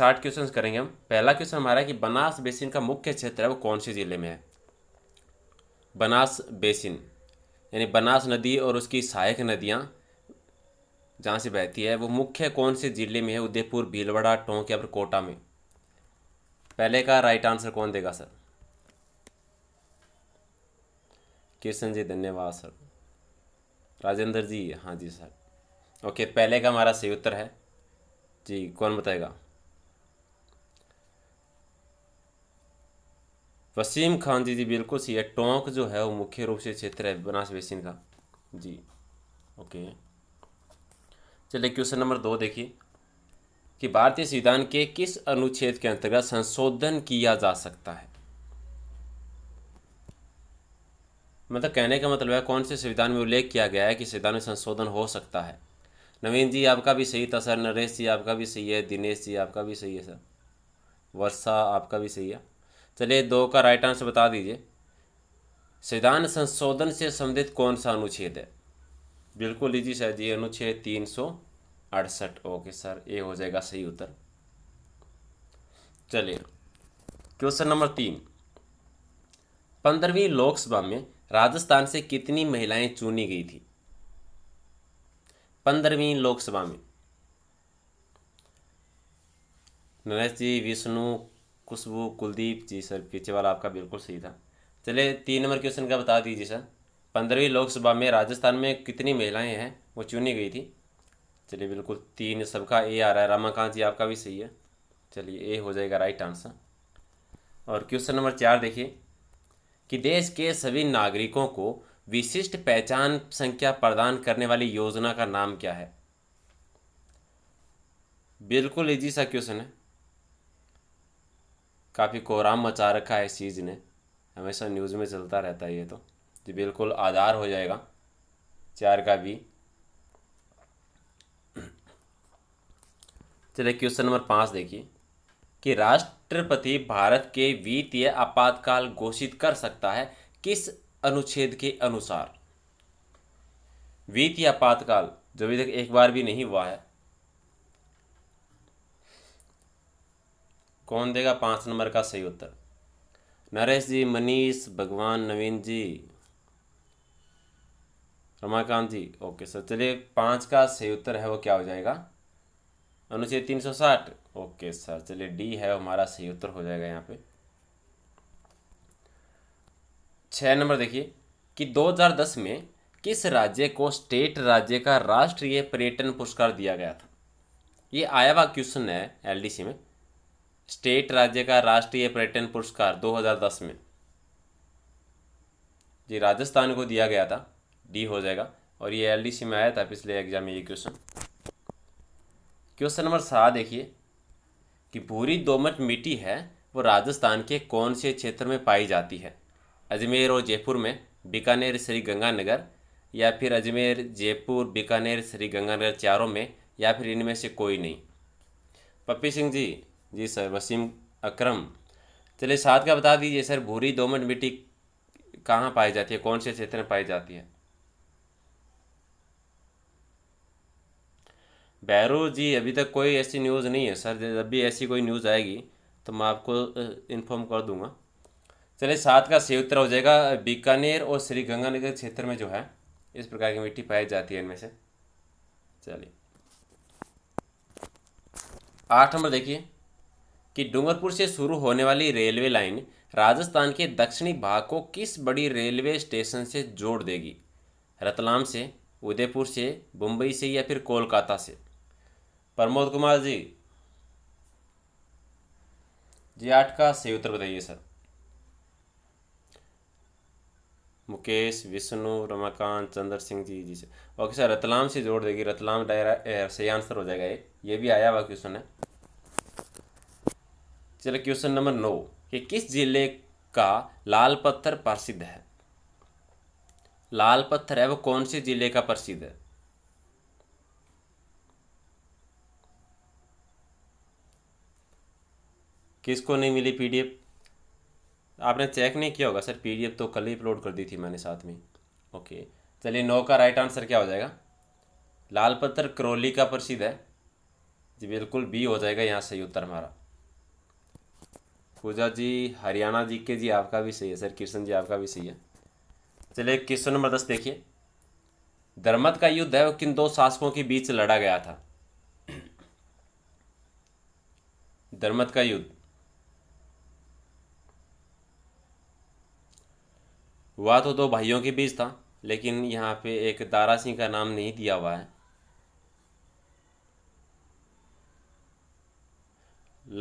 साठ क्वेश्चन करेंगे हम पहला क्वेश्चन हमारा है कि बनास बेसिन का मुख्य क्षेत्र है वो कौन से ज़िले में है बनास बेसिन यानी बनास नदी और उसकी सहायक नदियाँ जहाँ से बहती है वो मुख्य कौन से ज़िले में है उदयपुर भीलवाड़ा टोंक या फिर कोटा में पहले का राइट आंसर कौन देगा सर किशन जी धन्यवाद सर राजेंद्र जी हाँ जी सर ओके पहले का हमारा सही उत्तर है जी कौन बताएगा वसीम खान जी जी बिल्कुल सही है टोंक जो है वो मुख्य रूप से क्षेत्र है बनास बेसिन का जी ओके चलिए क्वेश्चन नंबर दो देखिए कि भारतीय संविधान के किस अनुच्छेद के अंतर्गत संशोधन किया जा सकता है मतलब कहने का मतलब है कौन से संविधान में उल्लेख किया गया है कि संविधान में संशोधन हो सकता है नवीन जी आपका भी सही था सर नरेश जी आपका भी सही है दिनेश जी आपका भी सही है सर वर्षा आपका भी सही है चलिए दो का राइट आंसर बता दीजिए संविधान संशोधन से संबंधित कौन सा अनुच्छेद है बिल्कुल लीजिए सर जी अनुच्छेद तीन सौ अड़सठ ओके सर ये हो जाएगा सही उत्तर चलिए क्वेश्चन नंबर तीन पंद्रहवीं लोकसभा में राजस्थान से कितनी महिलाएं चुनी गई थी पंद्रहवीं लोकसभा में नरेश जी विष्णु खुशबू कुलदीप जी सर पीछे वाला आपका बिल्कुल सही था चले तीन नंबर क्वेश्चन का बता दीजिए सर पंद्रहवीं लोकसभा में राजस्थान में कितनी महिलाएं हैं वो चुनी गई थी चलिए बिल्कुल तीन सबका ए आ रहा है रामाकांत जी आपका भी सही है चलिए ए हो जाएगा राइट आंसर और क्वेश्चन नंबर चार देखिए कि देश के सभी नागरिकों को विशिष्ट पहचान संख्या प्रदान करने वाली योजना का नाम क्या है बिल्कुल इजी सा क्वेश्चन है काफ़ी कोहराम मचा रखा है इस चीज़ ने हमेशा न्यूज़ में चलता रहता है ये तो जी बिल्कुल आधार हो जाएगा चार का भी चलिए क्वेश्चन नंबर पाँच देखिए कि राष्ट्रपति भारत के वित्तीय आपातकाल घोषित कर सकता है किस अनुच्छेद के अनुसार वित्तीय आपातकाल जो अभी तक एक बार भी नहीं हुआ है कौन देगा पाँच नंबर का सही उत्तर नरेश जी मनीष भगवान नवीन जी रमाकांत जी ओके सर चलिए पाँच का सही उत्तर है वो क्या हो जाएगा अनुच्छेद तीन सौ साठ ओके सर चलिए डी है हमारा सही उत्तर हो जाएगा यहाँ पे छः नंबर देखिए कि 2010 में किस राज्य को स्टेट राज्य का राष्ट्रीय पर्यटन पुरस्कार दिया गया था ये आया हुआ क्वेश्चन है एलडीसी में स्टेट राज्य का राष्ट्रीय पर्यटन पुरस्कार 2010 में जी राजस्थान को दिया गया था डी हो जाएगा और ये एलडीसी में आया था पिछले एग्जाम में ये क्वेश्चन क्वेश्चन नंबर सात देखिए कि भूरी दोमट मिट्टी है वो राजस्थान के कौन से क्षेत्र में पाई जाती है अजमेर और जयपुर में बीकानेर श्री गंगानगर या फिर अजमेर जयपुर बीकानेर श्री गंगानगर चारों में या फिर इनमें से कोई नहीं पप्पी सिंह जी जी सर वसीम अकरम चलिए साथ का बता दीजिए सर भूरी दोमट मिट्टी कहाँ पाई जाती है कौन से क्षेत्र में पाई जाती है बैरो जी अभी तक कोई ऐसी न्यूज़ नहीं है सर जब भी ऐसी कोई न्यूज़ आएगी तो मैं आपको इन्फॉर्म कर दूंगा चलिए सात का सही उत्तर हो जाएगा बीकानेर और श्री गंगानगर क्षेत्र में जो है इस प्रकार की मिट्टी पाई जाती है इनमें से चलिए आठ नंबर देखिए कि डूंगरपुर से शुरू होने वाली रेलवे लाइन राजस्थान के दक्षिणी भाग को किस बड़ी रेलवे स्टेशन से जोड़ देगी रतलाम से उदयपुर से मुंबई से या फिर कोलकाता से प्रमोद कुमार जी जी आठ का सही उत्तर बताइए सर मुकेश विष्णु रमाकांत चंद्र सिंह जी जी सर ओके सर रतलाम से जोड़ देगी रतलाम डायरा सही आंसर हो जाएगा ये ये भी आया हुआ क्वेश्चन है चलिए क्वेश्चन नंबर नौ कि किस जिले का लाल पत्थर प्रसिद्ध है लाल पत्थर है वो कौन से जिले का प्रसिद्ध है किसको नहीं मिली पीडीएफ आपने चेक नहीं किया होगा सर पीडीएफ तो कल ही अपलोड कर दी थी मैंने साथ में ओके चलिए नौ का राइट आंसर क्या हो जाएगा लाल पत्थर करौली का प्रसिद्ध है जी बिल्कुल बी हो जाएगा यहाँ सही उत्तर हमारा पूजा जी हरियाणा जी के जी आपका भी सही है सर कृष्ण जी आपका भी सही है चलिए क्वेश्चन नंबर दस देखिए धर्मत का युद्ध है किन दो शासकों के बीच लड़ा गया था धर्मत का युद्ध हुआ तो दो भाइयों के बीच था लेकिन यहाँ पे एक दारा सिंह का नाम नहीं दिया हुआ है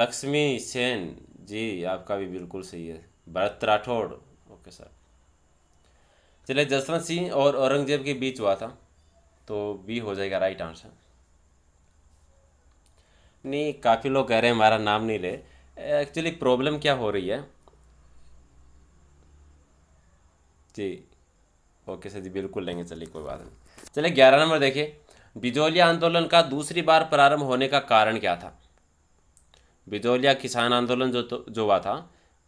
लक्ष्मी सेन जी आपका भी बिल्कुल सही है भरत राठौड़ ओके सर चलिए जसवंत सिंह और औरंगजेब के बीच हुआ था तो बी हो जाएगा राइट आंसर नहीं काफ़ी लोग कह रहे हैं हमारा नाम नहीं ले एक्चुअली प्रॉब्लम क्या हो रही है जी ओके सर जी बिल्कुल लेंगे चलिए कोई बात नहीं चलिए ग्यारह नंबर देखिए बिजोलिया आंदोलन का दूसरी बार प्रारंभ होने का कारण क्या था बिजौलिया किसान आंदोलन जो तो, जो हुआ था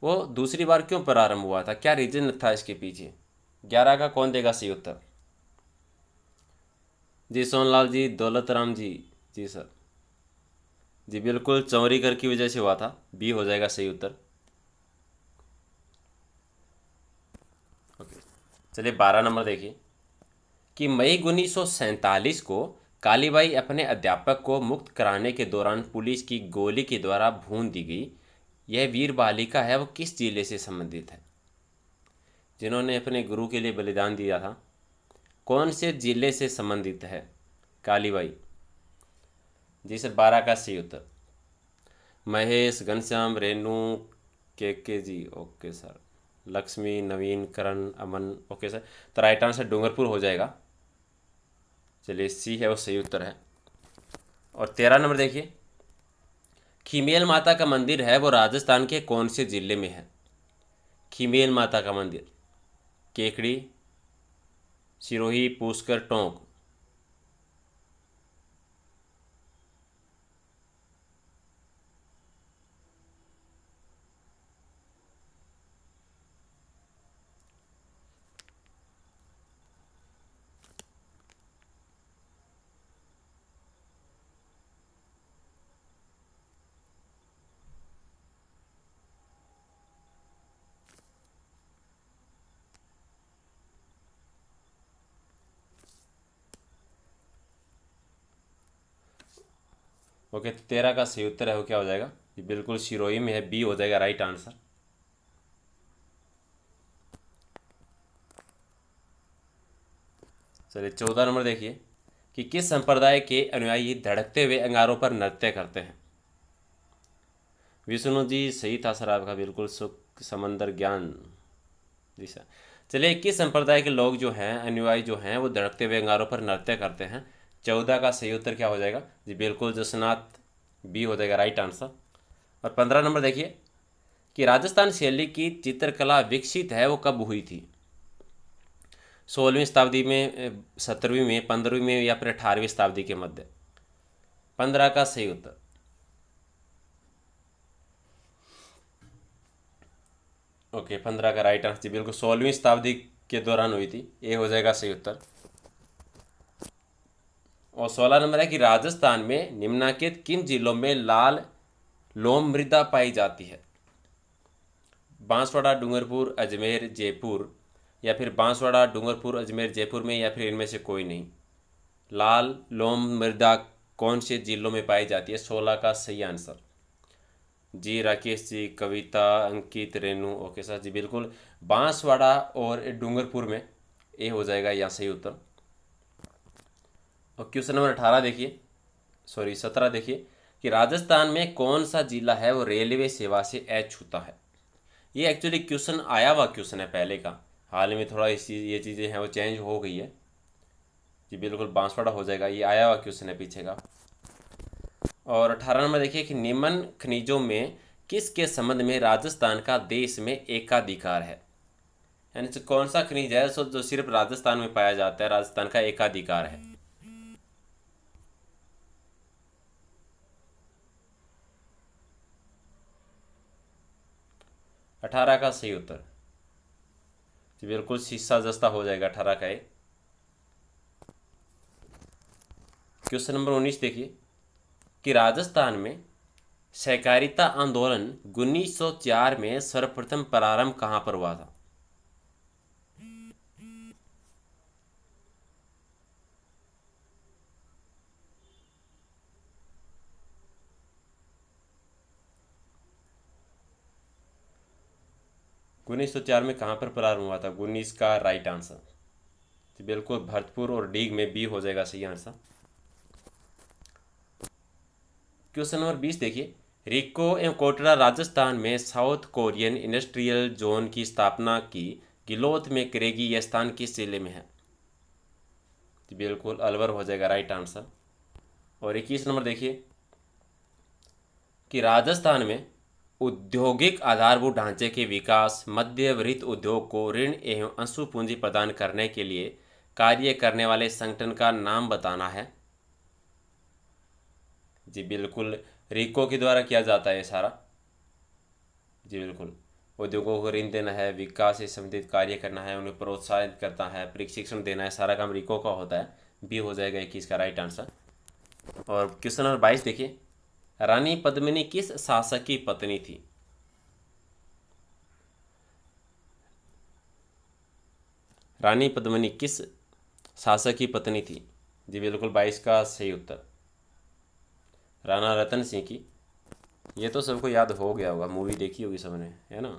वो दूसरी बार क्यों प्रारंभ हुआ था क्या रीजन था इसके पीछे ग्यारह का कौन देगा सही उत्तर जी सोनलाल जी दौलत राम जी जी सर जी बिल्कुल चौरी कर की वजह से हुआ था बी हो जाएगा सही उत्तर ओके चलिए बारह नंबर देखिए कि मई उन्नीस को कालीबाई अपने अध्यापक को मुक्त कराने के दौरान पुलिस की गोली के द्वारा भून दी गई यह वीर बालिका है वो किस जिले से संबंधित है जिन्होंने अपने गुरु के लिए बलिदान दिया था कौन से जिले से संबंधित है कालीबाई जी सर बारह का सही उत्तर Mahesh Ghanshyam Renu K K ji okay sir Lakshmi Naveen Karan Aman okay sir तो राइट आंसर डूंगरपुर हो जाएगा चलिए सी है वो सही उत्तर है और तेरह नंबर देखिए खिमेल माता का मंदिर है वो राजस्थान के कौन से ज़िले में है खीमेल माता का मंदिर केकड़ी सिरोही पुष्कर टोंक ओके तो तेरह का सही उत्तर है वो क्या हो जाएगा ये बिल्कुल सिरोही में है बी हो जाएगा राइट आंसर चलिए चौदह नंबर देखिए कि किस संप्रदाय के अनुयायी धड़कते हुए अंगारों पर नृत्य करते हैं विष्णु जी सही था सर आपका बिल्कुल सुख समंदर ज्ञान जी सर चलिए किस संप्रदाय के लोग जो हैं अनुयायी जो हैं वो धड़कते हुए अंगारों पर नृत्य करते हैं चौदह का सही उत्तर क्या हो जाएगा जी बिल्कुल जसनाथ बी हो जाएगा राइट आंसर और पंद्रह नंबर देखिए कि राजस्थान शैली की चित्रकला विकसित है वो कब हुई थी सोलहवीं शताब्दी में सत्रहवीं में पंद्रहवीं में या फिर अठारहवीं शताब्दी के मध्य पंद्रह का सही उत्तर ओके पंद्रह का राइट आंसर जी बिल्कुल सोलहवीं शताब्दी के दौरान हुई थी ए हो जाएगा सही उत्तर और सोलह नंबर है कि राजस्थान में निम्नाकित किन जिलों में लाल लोम मृदा पाई जाती है बांसवाड़ा डूंगरपुर अजमेर जयपुर या फिर बांसवाड़ा डूंगरपुर अजमेर जयपुर में या फिर इनमें से कोई नहीं लाल लोम मृदा कौन से जिलों में पाई जाती है सोलह का सही आंसर जी राकेश जी कविता अंकित रेनू ओके सर जी बिल्कुल बांसवाड़ा और डूंगरपुर में ये हो जाएगा यहाँ सही उत्तर और क्वेश्चन नंबर अठारह देखिए सॉरी सत्रह देखिए कि राजस्थान में कौन सा जिला है वो रेलवे सेवा से एच होता है ये एक्चुअली क्वेश्चन आया हुआ क्वेश्चन है पहले का हाल में थोड़ा इस चीज़ ये चीज़ें हैं वो चेंज हो गई है जी बिल्कुल बांसवाड़ा हो जाएगा ये आया हुआ क्वेश्चन है पीछे का और अठारह नंबर देखिए कि निम्न खनिजों में किसके संबंध में राजस्थान का देश में एकाधिकार है यानी कौन सा खनिज है सो जो सिर्फ राजस्थान में पाया जाता है राजस्थान का एकाधिकार है अठारह का सही उत्तर बिल्कुल शीशा जस्ता हो जाएगा अठारह का ए क्वेश्चन नंबर उन्नीस देखिए कि राजस्थान में सहकारिता आंदोलन 1904 में सर्वप्रथम प्रारंभ कहाँ पर हुआ था उन्नीस सौ चार में कहाँ पर प्रारंभ हुआ था उन्नीस का राइट आंसर तो बिल्कुल भरतपुर और डीग में बी हो जाएगा सही आंसर क्वेश्चन नंबर बीस देखिए रिको एवं कोटरा राजस्थान में साउथ कोरियन इंडस्ट्रियल जोन की स्थापना की गिलोथ में करेगी यह स्थान किस जिले में है तो बिल्कुल अलवर हो जाएगा राइट आंसर और इक्कीस नंबर देखिए कि राजस्थान में औद्योगिक आधारभूत ढांचे के विकास मध्यवृत्त उद्योग को ऋण एवं अंशु पूंजी प्रदान करने के लिए कार्य करने वाले संगठन का नाम बताना है जी बिल्कुल रिको के द्वारा किया जाता है ये सारा जी बिल्कुल उद्योगों को ऋण देना है विकास से संबंधित कार्य करना है उन्हें प्रोत्साहित करना है प्रशिक्षण देना है सारा काम रिको का होता है बी हो जाएगा इक्कीस का राइट आंसर और क्वेश्चन नंबर बाईस देखिए रानी पद्मिनी किस शासक की पत्नी थी रानी पद्मिनी किस शासक की पत्नी थी जी बिल्कुल बाईस का सही उत्तर राणा रतन सिंह की ये तो सबको याद हो गया होगा मूवी देखी होगी सबने है ना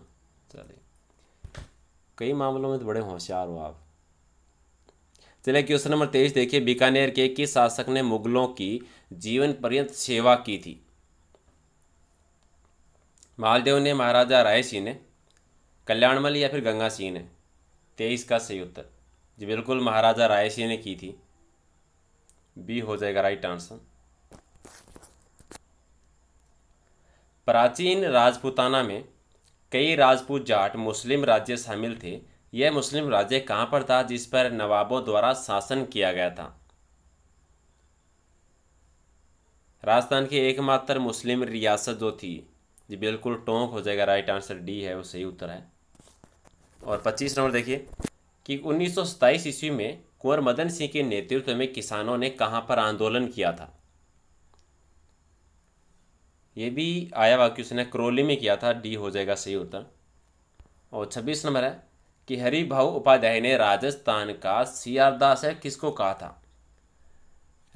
चलिए कई मामलों में तो बड़े होशियार हो आप चलिए क्वेश्चन नंबर तेईस देखिए बीकानेर के किस शासक ने मुगलों की जीवन पर्यंत सेवा की थी मालदेव ने महाराजा राय सिंह ने कल्याणमल या फिर गंगा सिंह ने तेईस का सही उत्तर जी बिल्कुल महाराजा राय सिंह ने की थी बी हो जाएगा राइट आंसर प्राचीन राजपूताना में कई राजपूत जाट मुस्लिम राज्य शामिल थे यह मुस्लिम राज्य कहाँ पर था जिस पर नवाबों द्वारा शासन किया गया था राजस्थान की एकमात्र मुस्लिम रियासत जो थी जी बिल्कुल टोंक हो जाएगा राइट आंसर डी है वो सही उत्तर है और पच्चीस नंबर देखिए कि उन्नीस सौ ईस्वी में कुंवर मदन सिंह के नेतृत्व में किसानों ने कहाँ पर आंदोलन किया था ये भी आया वाक्य उसने करोली क्रोली में किया था डी हो जाएगा सही उत्तर और छब्बीस नंबर है कि हरिभाऊ उपाध्याय ने राजस्थान का सी आर दास है किसको कहा था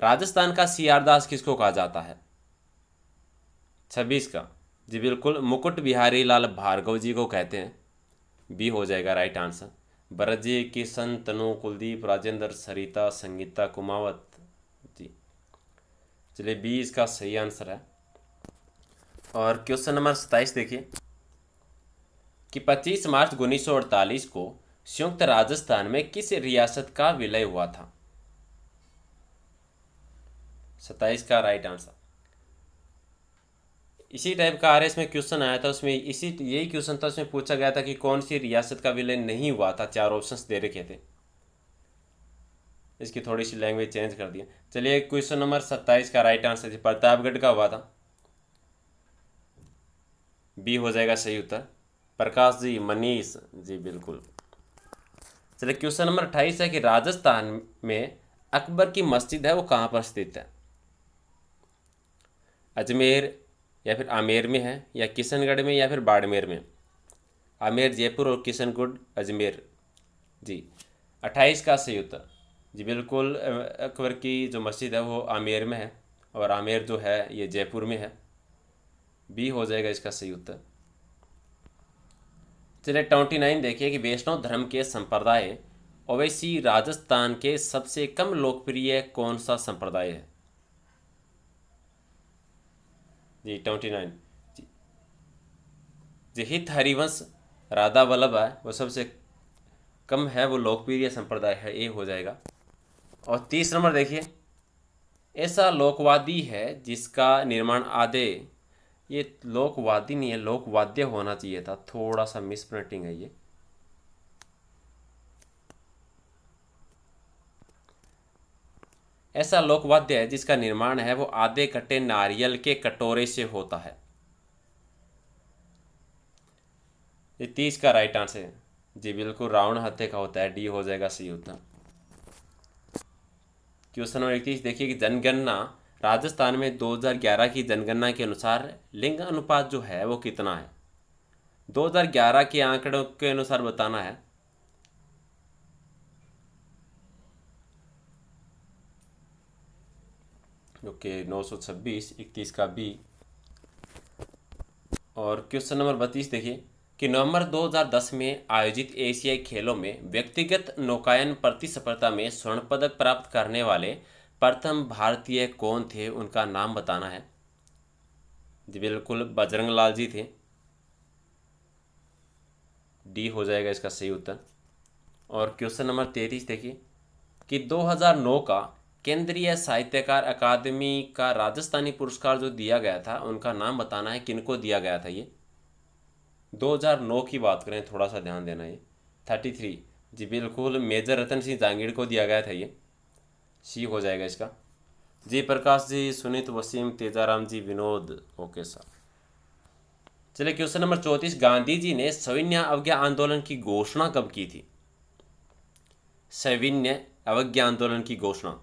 राजस्थान का सी आर दास किसको कहा जाता है छब्बीस का जी बिल्कुल मुकुट बिहारी लाल भार्गव जी को कहते हैं बी हो जाएगा राइट आंसर भरत जी किशन तनु कुलदीप राजेंद्र सरिता संगीता कुमावत जी चलिए बी इसका सही आंसर है और क्वेश्चन नंबर सत्ताईस देखिए कि 25 मार्च अड़तालीस को संयुक्त राजस्थान में किस रियासत का विलय हुआ था सत्ताईस का राइट आंसर इसी टाइप का आर में क्वेश्चन आया था उसमें इसी यही क्वेश्चन था उसमें पूछा गया था कि कौन सी रियासत का विलय नहीं हुआ था चार ऑप्शन दे रखे थे इसकी थोड़ी सी लैंग्वेज चेंज कर दिया चलिए क्वेश्चन नंबर सत्ताईस का राइट आंसर प्रतापगढ़ का हुआ था बी हो जाएगा सही उत्तर प्रकाश जी मनीष जी बिल्कुल चलिए क्वेश्चन नंबर अट्ठाईस है कि राजस्थान में अकबर की मस्जिद है वो कहाँ पर स्थित है अजमेर या फिर आमेर में है या किशनगढ़ में या फिर बाड़मेर में आमेर जयपुर और किशनगढ़ अजमेर जी अट्ठाईस का उत्तर जी बिल्कुल अकबर की जो मस्जिद है वो आमेर में है और आमेर जो है ये जयपुर में है बी हो जाएगा इसका सही उत्तर चलिए ट्वेंटी नाइन देखिए कि वैष्णव धर्म के संप्रदाय ओवैसी राजस्थान के सबसे कम लोकप्रिय कौन सा संप्रदाय है जी ट्वेंटी नाइन जी हित हरिवंश राधा वल्लभ है वो सबसे कम है वो लोकप्रिय संप्रदाय है ये हो जाएगा और तीस नंबर देखिए ऐसा लोकवादी है जिसका निर्माण आदे ये लोकवादी नहीं है लोकवाद्य होना चाहिए था थोड़ा सा मिसप्रिंटिंग है ये ऐसा लोकवाद्य है जिसका निर्माण है वो आधे कटे नारियल के कटोरे से होता है ये तीस का राइट आंसर है जी बिल्कुल राउंड हथे का होता है डी हो जाएगा सी उत्तर क्वेश्चन नंबर इकतीस देखिए कि जनगणना राजस्थान में 2011 की जनगणना के अनुसार लिंग अनुपात जो है वो कितना है 2011 के आंकड़ों के अनुसार बताना है जो कि नौ सौ छब्बीस इकतीस का बी और क्वेश्चन नंबर बत्तीस देखिए कि नवंबर 2010 में आयोजित एशियाई खेलों में व्यक्तिगत नौकायन प्रतिस्पर्धा में स्वर्ण पदक प्राप्त करने वाले प्रथम भारतीय कौन थे उनका नाम बताना है जी बिल्कुल बजरंग लाल जी थे डी हो जाएगा इसका सही उत्तर और क्वेश्चन नंबर तैतीस देखिए कि 2009 का केंद्रीय साहित्यकार अकादमी का राजस्थानी पुरस्कार जो दिया गया था उनका नाम बताना है किनको दिया गया था ये 2009 की बात करें थोड़ा सा ध्यान देना ये 33 जी बिल्कुल मेजर रतन सिंह जांगीड़ को दिया गया था ये सी हो जाएगा इसका जी प्रकाश जी सुनीत वसीम तेजाराम जी विनोद ओके सर चलिए क्वेश्चन नंबर चौंतीस गांधी जी ने सविन्य अवज्ञा आंदोलन की घोषणा कब की थी सविन्य अवज्ञा आंदोलन की घोषणा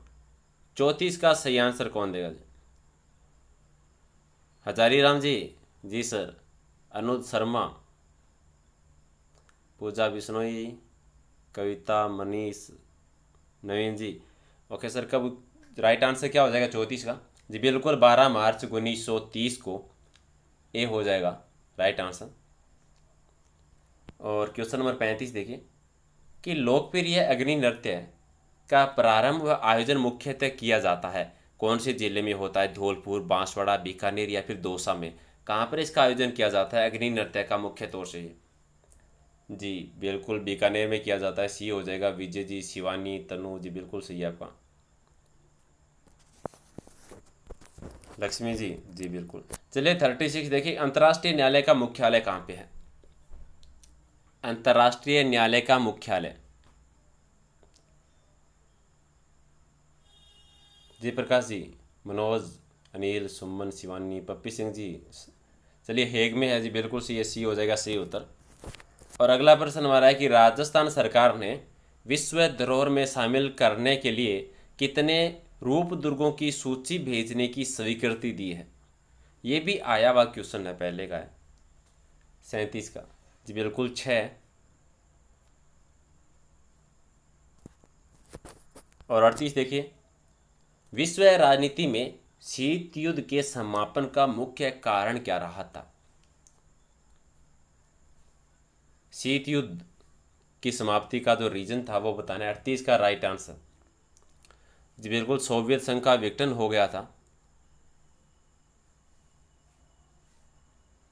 चौंतीस का सही आंसर कौन देगा जी हजारी राम जी जी sir Anuj Sharma Pooja Bishnoi ji Kavita Manish Naveen ji okay sir कब राइट आंसर क्या हो जाएगा चौंतीस का जी बिल्कुल बारह मार्च उन्नीस सौ तीस को ए हो जाएगा राइट आंसर और क्वेश्चन नंबर पैंतीस देखिए कि लोकप्रिय अग्नि नृत्य है का प्रारंभ व आयोजन मुख्यतः किया जाता है कौन से जिले में होता है धौलपुर बांसवाड़ा बीकानेर या फिर दौसा में कहाँ पर इसका आयोजन किया जाता है अग्नि नृत्य का मुख्य तौर से जी बिल्कुल बीकानेर में किया जाता है सी हो जाएगा विजय जी शिवानी तनु जी बिल्कुल सही है आपका लक्ष्मी जी जी बिल्कुल चलिए थर्टी सिक्स देखिए अंतर्राष्ट्रीय न्यायालय का मुख्यालय कहाँ पे है अंतर्राष्ट्रीय न्यायालय का मुख्यालय जयप्रकाश जी मनोज अनिल सुमन शिवानी पप्पी सिंह जी चलिए हेग में है जी बिल्कुल सही सी हो जाएगा सही उत्तर और अगला प्रश्न हमारा है कि राजस्थान सरकार ने विश्व धरोहर में शामिल करने के लिए कितने रूप दुर्गों की सूची भेजने की स्वीकृति दी है ये भी आया हुआ क्वेश्चन है पहले का है सैंतीस का जी बिल्कुल छ और अड़तीस देखिए विश्व राजनीति में शीत युद्ध के समापन का मुख्य कारण क्या रहा था शीत युद्ध की समाप्ति का जो रीजन था वो बताने अड़तीस का राइट आंसर जी बिल्कुल सोवियत संघ का विघटन हो गया था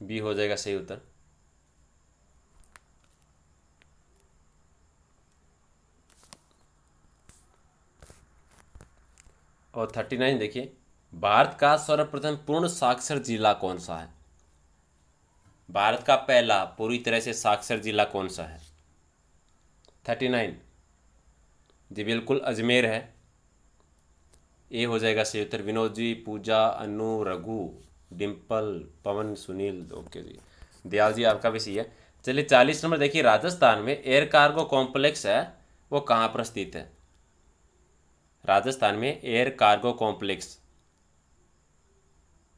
बी हो जाएगा सही उत्तर और थर्टी नाइन देखिए भारत का सर्वप्रथम पूर्ण साक्षर जिला कौन सा है भारत का पहला पूरी तरह से साक्षर जिला कौन सा है थर्टी नाइन जी बिल्कुल अजमेर है ए हो जाएगा सही उत्तर विनोद जी पूजा अनु रघु डिम्पल पवन सुनील ओके जी दयाल जी आपका भी सही है चलिए चालीस नंबर देखिए राजस्थान में एयर कार्गो कॉम्प्लेक्स है वो कहाँ पर स्थित है राजस्थान में air cargo complex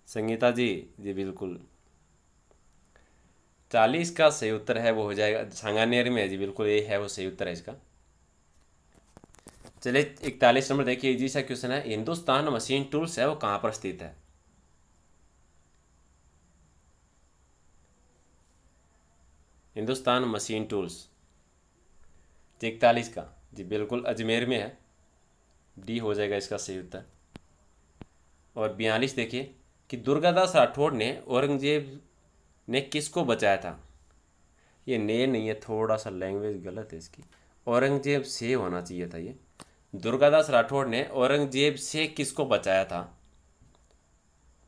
Sangeeta ji जी बिल्कुल चालीस का सही उत्तर है वो हो जाएगा सांगानेर में जी बिल्कुल ये है वो सही उत्तर है इसका चलिए इकतालीस नंबर देखिए जी सा क्वेश्चन है हिंदुस्तान मशीन टूल्स है वो कहाँ पर स्थित है हिंदुस्तान मशीन टूल्स जी इकतालीस का जी बिल्कुल अजमेर में है डी हो जाएगा इसका सही उत्तर और बयालीस देखिए कि दुर्गादास राठौड़ ने औरंगजेब ने किसको बचाया था ये ने नहीं है थोड़ा सा लैंग्वेज गलत है इसकी औरंगजेब से होना चाहिए था ये दुर्गादास राठौड़ ने औरंगजेब से किसको बचाया था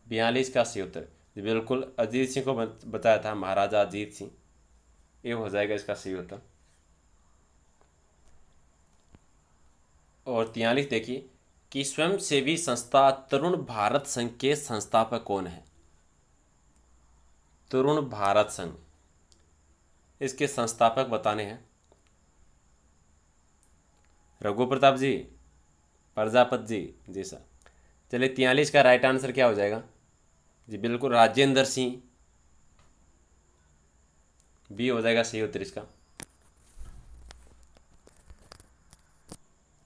बयालीस का सही उत्तर बिल्कुल अजीत सिंह को बताया था महाराजा अजीत सिंह ये हो जाएगा इसका सही उत्तर और तियालीस देखिए कि स्वयंसेवी संस्था तरुण भारत संघ के संस्थापक कौन है तरुण भारत संघ इसके संस्थापक बताने हैं रघु प्रताप जी प्रजापत जी जी सर चलिए तियालीस का राइट आंसर क्या हो जाएगा जी बिल्कुल राजेंद्र सिंह बी हो जाएगा सही उत्तर इसका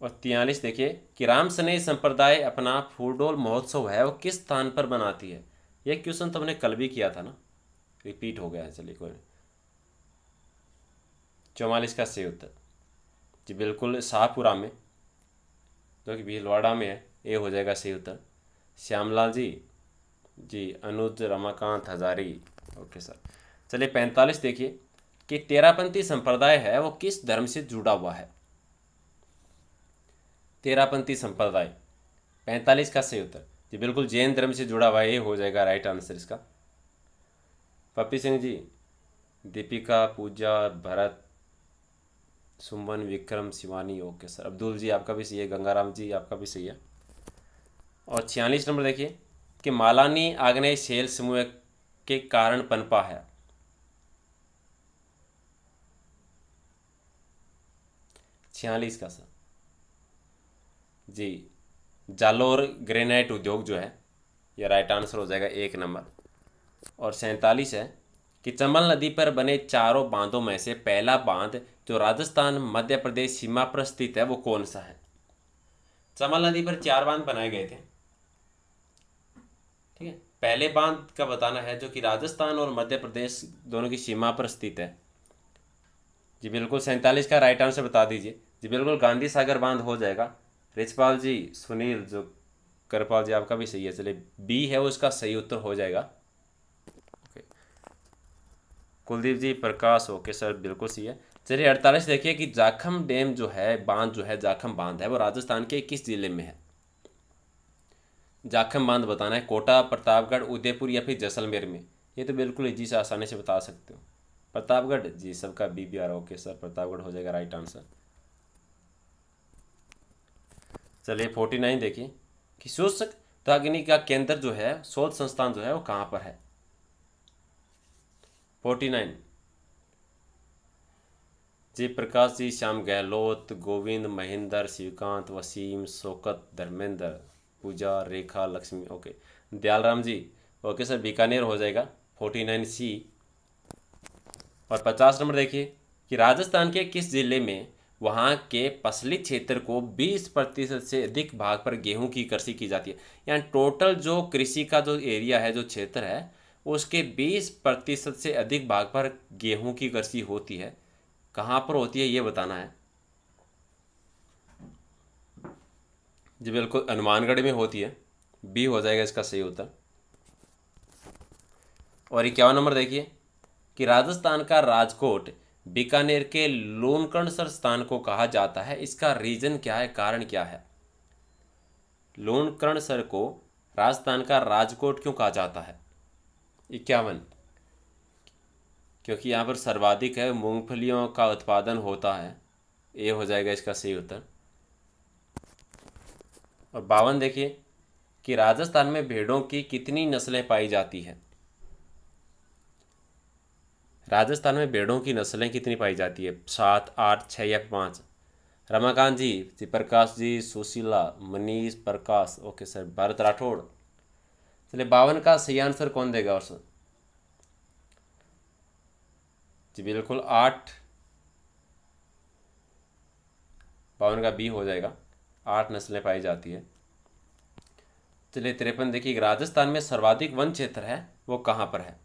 और तियालीस देखिए कि राम स्नेह संप्रदाय अपना फूडोल महोत्सव है वो किस स्थान पर बनाती है यह क्वेश्चन तो हमने कल भी किया था ना रिपीट हो गया है चलिए कोई चौवालीस का सही उत्तर जी बिल्कुल शाहपुरा में जो कि भीलवाड़ा में है ये हो जाएगा सही उत्तर श्यामलाल जी जी अनुज रमाकांत हजारी ओके सर चलिए पैंतालीस देखिए कि तेरापंथी संप्रदाय है वो किस धर्म से जुड़ा हुआ है तेरापंथी संप्रदाय पैंतालीस का सही उत्तर जी बिल्कुल जैन धर्म से जुड़ा हुआ ये हो जाएगा राइट आंसर इसका पप्पी सिंह जी दीपिका पूजा भरत सुमन विक्रम शिवानी ओके सर अब्दुल जी आपका भी सही है गंगाराम जी आपका भी सही है और छियालीस नंबर देखिए कि मालानी आग्नेय शैल समूह के कारण पनपा है छियालीस का सर जी जालोर ग्रेनाइट उद्योग जो है यह राइट आंसर हो जाएगा एक नंबर और सैंतालीस है कि चंबल नदी पर बने चारों बांधों में से पहला बांध जो राजस्थान मध्य प्रदेश सीमा पर स्थित है वो कौन सा है चंबल नदी पर चार बांध बनाए गए थे ठीक है पहले बांध का बताना है जो कि राजस्थान और मध्य प्रदेश दोनों की सीमा पर स्थित है जी बिल्कुल सैंतालीस का राइट आंसर बता दीजिए जी बिल्कुल गांधी सागर बांध हो जाएगा रिचपाल जी सुनील जो करपाल जी आपका भी सही है चलिए बी है वो इसका सही उत्तर हो जाएगा okay Kuldeep ji Prakash okay sir बिल्कुल सही है चलिए अड़तालीस देखिए कि जाखम डैम जो है बांध जो है जाखम बांध है वो राजस्थान के किस जिले में है जाखम बांध बताना है कोटा प्रतापगढ़ उदयपुर या फिर जैसलमेर में ये तो बिल्कुल जी से आसानी से बता सकते हो प्रतापगढ़ जी सबका B B R okay sir Pratapgarh हो जाएगा राइट आंसर चलिए फोर्टी नाइन देखिए कि शोषक दागिनी का केंद्र जो है शोध संस्थान जो है वो कहाँ पर है फोर्टी नाइन जी Prakash ji Shyam Gehlot Govind Mahendra Shivkant Waseem Shaukat Dharmendra Pooja Rekha Lakshmi okay Dayaram ji okay sir Bikaner हो जाएगा फोर्टी नाइन सी और पचास नंबर देखिए कि राजस्थान के किस ज़िले में वहाँ के पसली क्षेत्र को 20 प्रतिशत से अधिक भाग पर गेहूं की कृषि की जाती है यानी टोटल जो कृषि का जो एरिया है जो क्षेत्र है उसके 20 प्रतिशत से अधिक भाग पर गेहूं की कृषि होती है कहाँ पर होती है ये बताना है जी बिल्कुल हनुमानगढ़ में होती है बी हो जाएगा इसका सही उत्तर और इक्यावन नंबर देखिए कि राजस्थान का राजकोट बीकानेर के लोनकर्ण स्थान को कहा जाता है इसका रीजन क्या है कारण क्या है लोनकणसर सर को राजस्थान का राजकोट क्यों कहा जाता है इक्यावन क्योंकि यहाँ पर सर्वाधिक है मूंगफलियों का उत्पादन होता है ये हो जाएगा इसका सही उत्तर और बावन देखिए कि राजस्थान में भेड़ों की कितनी नस्लें पाई जाती हैं राजस्थान में भेड़ों की नस्लें कितनी पाई जाती है सात आठ छः या पाँच रमाकांत जी जी प्रकाश जी सुशीला मनीष प्रकाश ओके सर भारत राठौड़ चलिए बावन का सही आंसर कौन देगा और सर जी बिल्कुल आठ बावन का बी हो जाएगा आठ नस्लें पाई जाती है चलिए तिरपन देखिए राजस्थान में सर्वाधिक वन क्षेत्र है वो कहाँ पर है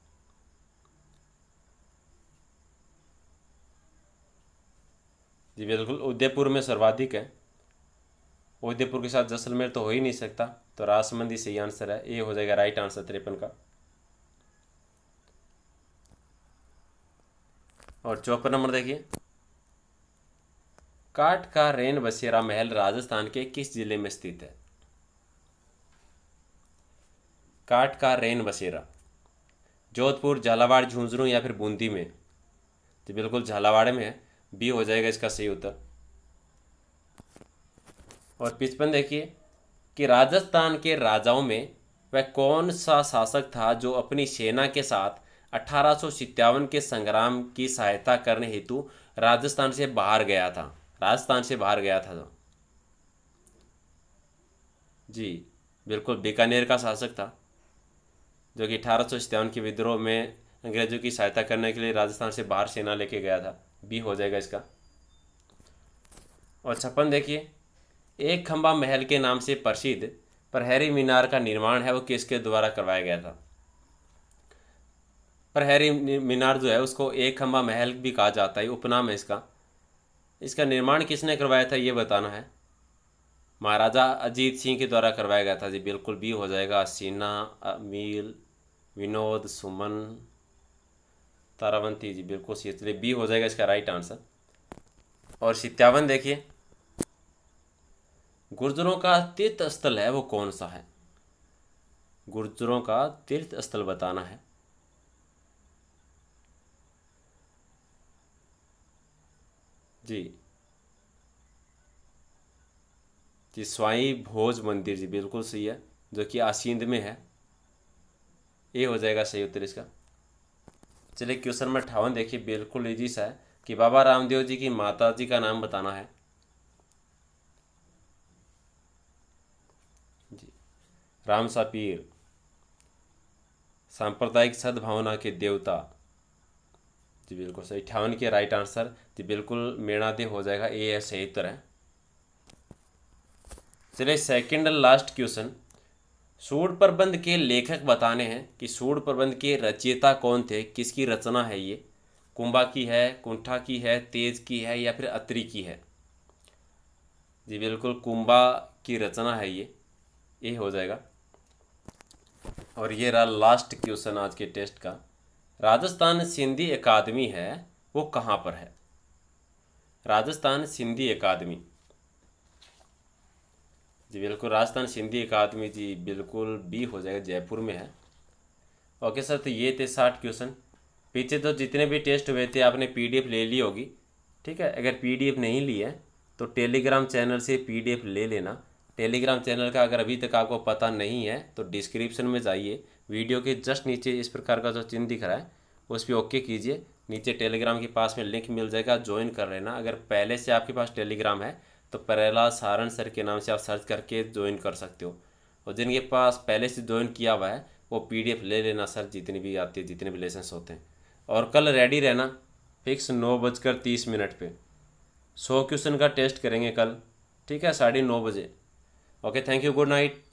जी बिल्कुल उदयपुर में सर्वाधिक है उदयपुर के साथ जैसलमेर तो हो ही नहीं सकता तो राजसमंदी सही आंसर है ए हो जाएगा राइट आंसर तिरपन का और चौपन नंबर देखिए काट का रेन बसेरा महल राजस्थान के किस जिले में स्थित है काट का रेन बसेरा जोधपुर झालावाड़ झुंझुनू या फिर बूंदी में तो बिल्कुल झालावाड़ में है बी हो जाएगा इसका सही उत्तर और पिचपन देखिए कि राजस्थान के राजाओं में वह कौन सा शासक था जो अपनी सेना के साथ अठारह के संग्राम की सहायता करने हेतु राजस्थान से बाहर गया था राजस्थान से बाहर गया था जी बिल्कुल बीकानेर का शासक था जो कि अठारह के विद्रोह में अंग्रेजों की सहायता करने के लिए राजस्थान से बाहर सेना लेके गया था बी हो जाएगा इसका और छप्पन देखिए एक खम्बा महल के नाम से प्रसिद्ध प्रहरी मीनार का निर्माण है वो किसके द्वारा करवाया गया था प्रहरी मीनार जो है उसको एक खम्बा महल भी कहा जाता है उपनाम है इसका इसका निर्माण किसने करवाया था ये बताना है महाराजा अजीत सिंह के द्वारा करवाया गया था जी बिल्कुल बी हो जाएगा सीना अमील विनोद सुमन तारावंती जी बिल्कुल सही इसलिए बी हो जाएगा इसका राइट आंसर और सत्यावन देखिए गुर्जरों का तीर्थ स्थल है वो कौन सा है गुर्जरों का तीर्थ स्थल बताना है जी जी स्वाई भोज मंदिर जी बिल्कुल सही है जो कि आसिंद में है ये हो जाएगा सही उत्तर इसका चलिए क्वेश्चन नंबर अठावन देखिए बिल्कुल इजी सा है कि बाबा रामदेव जी की माता जी का नाम बताना है जी राम सा पीर सांप्रदायिक सद्भावना के देवता जी बिल्कुल सही अठावन के राइट आंसर जी बिल्कुल मेणादे हो जाएगा ए सही उत्तर है चलिए सेकंड एंड लास्ट क्वेश्चन सूर्य प्रबंध के लेखक बताने हैं कि सूर्य प्रबंध के रचयिता कौन थे किसकी रचना है ये कुंभा की है कुंठा की है तेज की है या फिर अत्री की है जी बिल्कुल कुंभा की रचना है ये ये हो जाएगा और ये रहा लास्ट क्वेश्चन आज के टेस्ट का राजस्थान सिंधी अकादमी है वो कहाँ पर है राजस्थान सिंधी अकादमी जी बिल्कुल राजस्थान सिंधी अकादमी जी बिल्कुल बी हो जाएगा जयपुर में है ओके सर तो ये थे साठ क्वेश्चन पीछे तो जितने भी टेस्ट हुए थे आपने पीडीएफ ले ली होगी ठीक है अगर पीडीएफ नहीं ली है तो टेलीग्राम चैनल से पीडीएफ ले लेना टेलीग्राम चैनल का अगर अभी तक आपको पता नहीं है तो डिस्क्रिप्शन में जाइए वीडियो के जस्ट नीचे इस प्रकार का जो चिन्ह दिख रहा है उस पर ओके कीजिए नीचे टेलीग्राम के पास में लिंक मिल जाएगा ज्वाइन कर लेना अगर पहले से आपके पास टेलीग्राम है तो परेला सारण सर के नाम से आप सर्च करके ज्वाइन कर सकते हो और जिनके पास पहले से ज्वाइन किया हुआ है वो पीडीएफ ले लेना सर जितनी भी आती है जितने भी लेसन्स होते हैं और कल रेडी रहना फिक्स नौ बजकर तीस मिनट पे सौ क्वेश्चन का टेस्ट करेंगे कल ठीक है साढ़े नौ बजे okay thank you good night